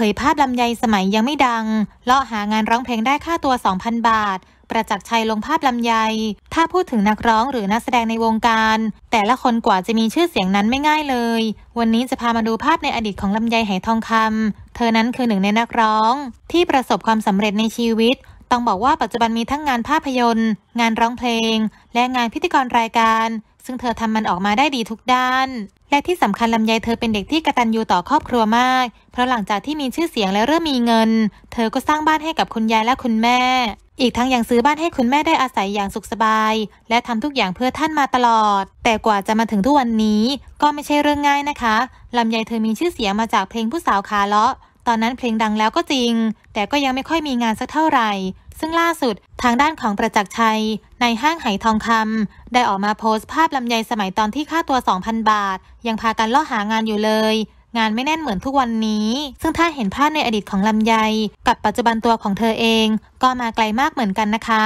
ผยภาพลำไยสมัยยังไม่ดัง เลาะหางานร้องเพลงได้ค่าตัว 2,000 บาท ประจักษ์ชัยลงภาพลำไย ถ้าพูดถึงนักร้องหรือนักแสดงในวงการ แต่ละคนกว่าจะมีชื่อเสียงนั้นไม่ง่ายเลย วันนี้จะพามาดูภาพในอดีตของลำไยาหทองคำ เธอนั้นคือหนึ่งในนักร้อง ที่ประสบความสำเร็จในชีวิต ต้องบอกว่าปัจจุบันมีทั้งงานภาพยนตร์ งานร้องเพลง และงานพิธีกรรายการึ่งเธอทำมันออกมาได้ดีทุกด้าน และที่สำคัญลำไยเธอเป็นเด็กที่กตัญญูต่อครอบครัวมาก เพราะหลังจากที่มีชื่อเสียงและเริ่มมีเงิน เธอก็สร้างบ้านให้กับคุณยายและคุณแม่ อีกทั้งยังซื้อบ้านให้คุณแม่ได้อาศัยอย่างสุขสบาย และทำทุกอย่างเพื่อท่านมาตลอด แต่กว่าจะมาถึงทุกวันนี้ก็ไม่ใช่เรื่องง่ายนะคะลำไยเธอมีชื่อเสียงมาจากเพลงผู้สาวขาเลาะ ตอนนั้นเพลงดังแล้วก็จริง แต่ก็ยังไม่ค่อยมีงานสักเท่าไหร่ซึ่งล่าสุดทางด้านของประจักษ์ชัย ในห้างไหทองคำได้ออกมาโพสต์ภาพลำไยสมัยตอนที่ค่าตัว 2,000 บาท ยังพากันล่อหางานอยู่เลย งานไม่แน่นเหมือนทุกวันนี้ ซึ่งถ้าเห็นภาพในอดีตของลำไย กับปัจจุบันตัวของเธอเอง ก็มาไกลมากเหมือนกันนะคะ